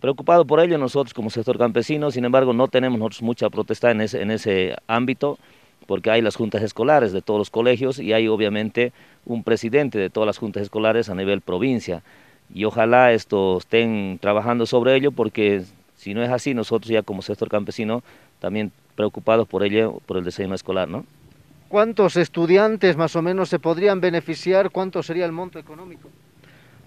preocupado por ello nosotros como sector campesino, sin embargo no tenemos nosotros mucha protesta en ese, ámbito, porque hay las juntas escolares de todos los colegios y hay obviamente un presidente de todas las juntas escolares a nivel provincia. Y ojalá esto estén trabajando sobre ello, porque si no es así, nosotros ya como sector campesino también preocupados por ello, por el diseño escolar, ¿no? ¿Cuántos estudiantes más o menos se podrían beneficiar? ¿Cuánto sería el monto económico?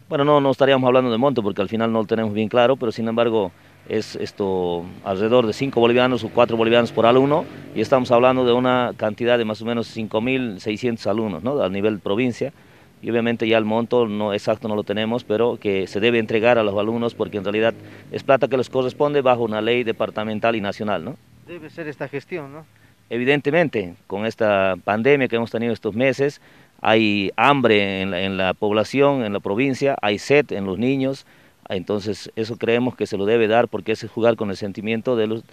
Bueno, no, no estaríamos hablando de monto porque al final no lo tenemos bien claro, pero sin embargo es esto alrededor de 5 bolivianos o 4 bolivianos por alumno y estamos hablando de una cantidad de más o menos 5.600 alumnos ¿no? a nivel provincia y obviamente ya el monto no exacto no lo tenemos, pero que se debe entregar a los alumnos porque en realidad es plata que les corresponde bajo una ley departamental y nacional. ¿no? Debe ser esta gestión, ¿no? Evidentemente, con esta pandemia que hemos tenido estos meses, hay hambre en la, población, en la provincia, hay sed en los niños, entonces eso creemos que se lo debe dar porque es jugar con el sentimiento de los,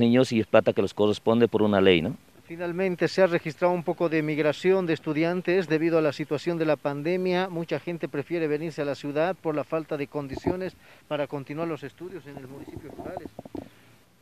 niños y es plata que los corresponde por una ley. ¿no? Finalmente se ha registrado un poco de migración de estudiantes debido a la situación de la pandemia. Mucha gente prefiere venirse a la ciudad por la falta de condiciones para continuar los estudios en el municipio de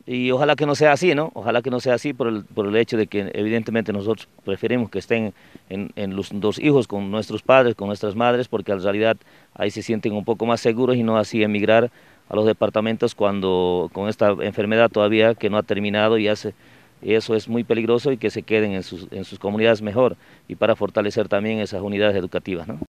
y ojalá que no sea así, ¿no? Ojalá que no sea así por el, por el hecho de que evidentemente nosotros preferimos que estén en, los dos hijos con nuestros padres, con nuestras madres, porque en realidad ahí se sienten un poco más seguros y no así emigrar a los departamentos cuando con esta enfermedad todavía que no ha terminado y hace eso es muy peligroso y que se queden en sus, en sus comunidades mejor y para fortalecer también esas unidades educativas. ¿no?